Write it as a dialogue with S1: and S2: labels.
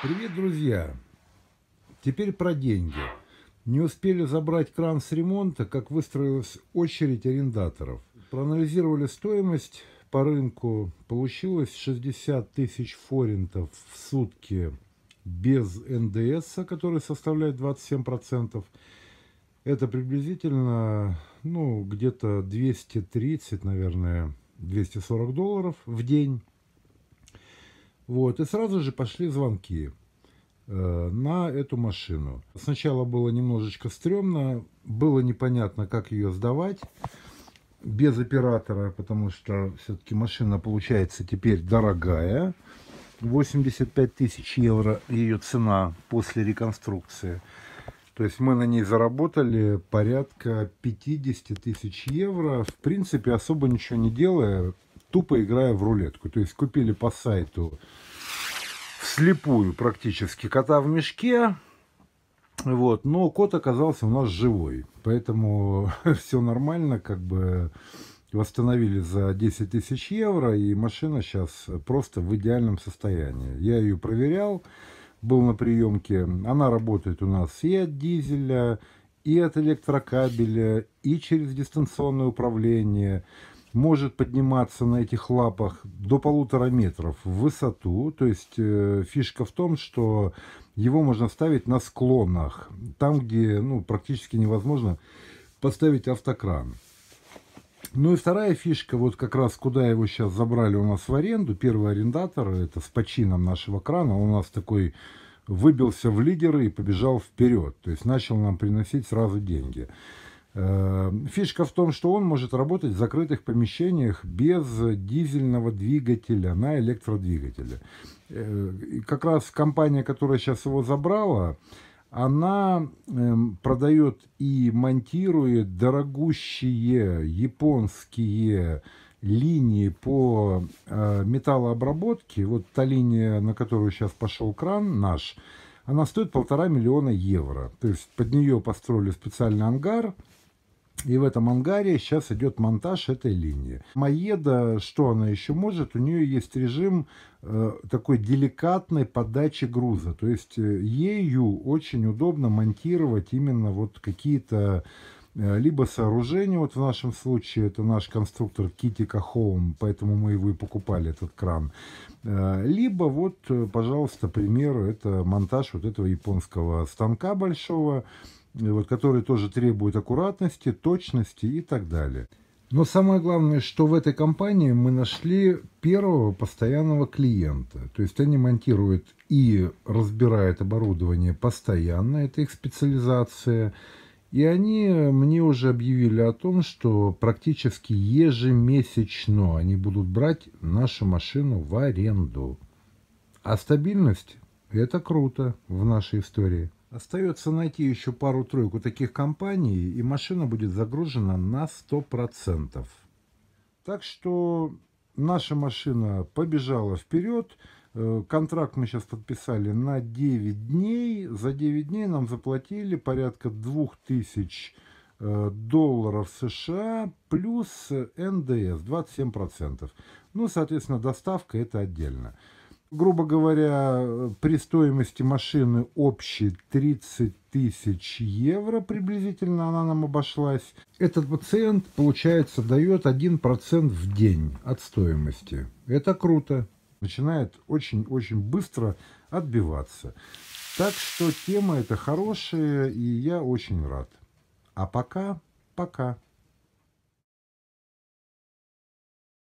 S1: Привет, друзья! Теперь про деньги. Не успели забрать кран с ремонта, как выстроилась очередь арендаторов. Проанализировали стоимость по рынку. Получилось 60 тысяч форинтов в сутки без НДС, который составляет 27%. Это приблизительно, ну, где-то 230, наверное, 240 долларов в день. Вот, и сразу же пошли звонки э, на эту машину. Сначала было немножечко стрёмно, было непонятно, как ее сдавать без оператора, потому что все-таки машина получается теперь дорогая. 85 тысяч евро ее цена после реконструкции. То есть мы на ней заработали порядка 50 тысяч евро. В принципе, особо ничего не делая, тупо играя в рулетку. То есть купили по сайту вслепую практически кота в мешке. Вот, но кот оказался у нас живой, поэтому все нормально, как бы восстановили за 10 тысяч евро, и машина сейчас просто в идеальном состоянии. Я ее проверял, был на приемке, она работает у нас и от дизеля, и от электрокабеля, и через дистанционное управление, может подниматься на этих лапах до полутора метров в высоту. То есть э, фишка в том, что его можно ставить на склонах, там, где ну, практически невозможно поставить автокран. Ну и вторая фишка, вот как раз куда его сейчас забрали у нас в аренду, первый арендатор, это с почином нашего крана, он у нас такой выбился в лидеры и побежал вперед, то есть начал нам приносить сразу деньги. Э, фишка в том, что он может работать в закрытых помещениях без дизельного двигателя на электродвигателе. Э, как раз компания, которая сейчас его забрала, она эм, продает и монтирует дорогущие японские линии по э, металлообработке. Вот та линия, на которую сейчас пошел кран наш, она стоит полтора миллиона евро. То есть под нее построили специальный ангар – и в этом ангаре сейчас идет монтаж этой линии. Маеда, что она еще может? У нее есть режим э, такой деликатной подачи груза. То есть э, ею очень удобно монтировать именно вот какие-то э, либо сооружения, вот в нашем случае это наш конструктор Китика Home, поэтому мы его и покупали, этот кран. Э, либо вот, э, пожалуйста, пример, это монтаж вот этого японского станка большого, вот, которые тоже требуют аккуратности, точности и так далее. Но самое главное, что в этой компании мы нашли первого постоянного клиента. То есть они монтируют и разбирают оборудование постоянно, это их специализация. И они мне уже объявили о том, что практически ежемесячно они будут брать нашу машину в аренду. А стабильность – это круто в нашей истории. Остается найти еще пару-тройку таких компаний, и машина будет загружена на 100%. Так что наша машина побежала вперед. Э, контракт мы сейчас подписали на 9 дней. За 9 дней нам заплатили порядка 2000 э, долларов США плюс НДС 27%. Ну, соответственно, доставка это отдельно грубо говоря, при стоимости машины общей 30 тысяч евро приблизительно она нам обошлась. Этот пациент, получается, дает 1% в день от стоимости. Это круто. Начинает очень-очень быстро отбиваться. Так что тема эта хорошая, и я очень рад. А пока, пока.